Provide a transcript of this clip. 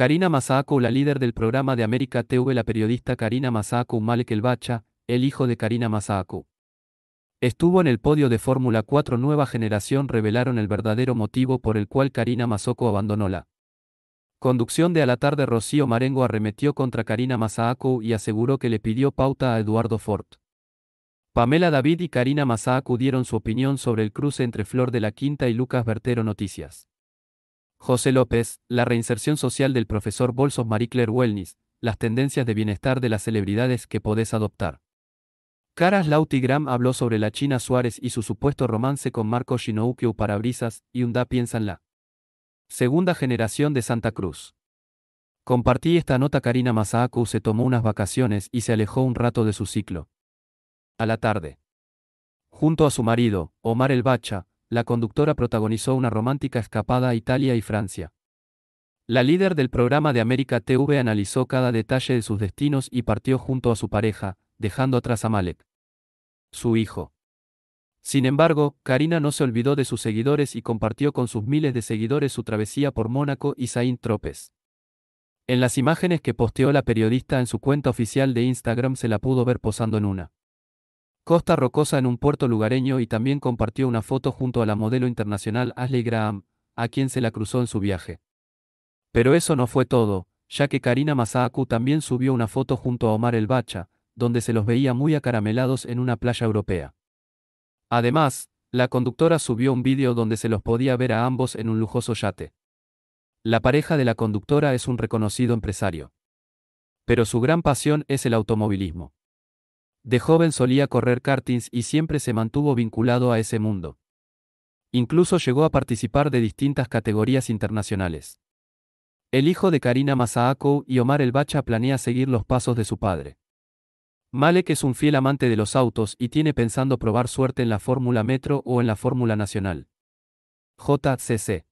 Karina Masako, la líder del programa de América TV, la periodista Karina Masako Malek El Bacha, el hijo de Karina Masako. Estuvo en el podio de Fórmula 4 Nueva Generación revelaron el verdadero motivo por el cual Karina Masako abandonó la conducción de A la tarde Rocío Marengo arremetió contra Karina Masako y aseguró que le pidió pauta a Eduardo Ford. Pamela David y Karina Masako dieron su opinión sobre el cruce entre Flor de la Quinta y Lucas Bertero Noticias. José López, la reinserción social del profesor Bolsos Marie Claire Wellness, las tendencias de bienestar de las celebridades que podés adoptar. Caras Lautigram habló sobre la China Suárez y su supuesto romance con Marco Shinoukyo Parabrisas y Unda piensa segunda generación de Santa Cruz. Compartí esta nota Karina Masaaku se tomó unas vacaciones y se alejó un rato de su ciclo. A la tarde. Junto a su marido, Omar El Bacha, la conductora protagonizó una romántica escapada a Italia y Francia. La líder del programa de América TV analizó cada detalle de sus destinos y partió junto a su pareja, dejando atrás a Malek. Su hijo. Sin embargo, Karina no se olvidó de sus seguidores y compartió con sus miles de seguidores su travesía por Mónaco y Saint-Tropez. En las imágenes que posteó la periodista en su cuenta oficial de Instagram se la pudo ver posando en una Costa Rocosa en un puerto lugareño y también compartió una foto junto a la modelo internacional Ashley Graham, a quien se la cruzó en su viaje. Pero eso no fue todo, ya que Karina Masaku también subió una foto junto a Omar El Bacha, donde se los veía muy acaramelados en una playa europea. Además, la conductora subió un vídeo donde se los podía ver a ambos en un lujoso yate. La pareja de la conductora es un reconocido empresario. Pero su gran pasión es el automovilismo. De joven solía correr kartings y siempre se mantuvo vinculado a ese mundo. Incluso llegó a participar de distintas categorías internacionales. El hijo de Karina Masaako y Omar El Bacha planea seguir los pasos de su padre. Malek es un fiel amante de los autos y tiene pensando probar suerte en la Fórmula Metro o en la Fórmula Nacional. JCC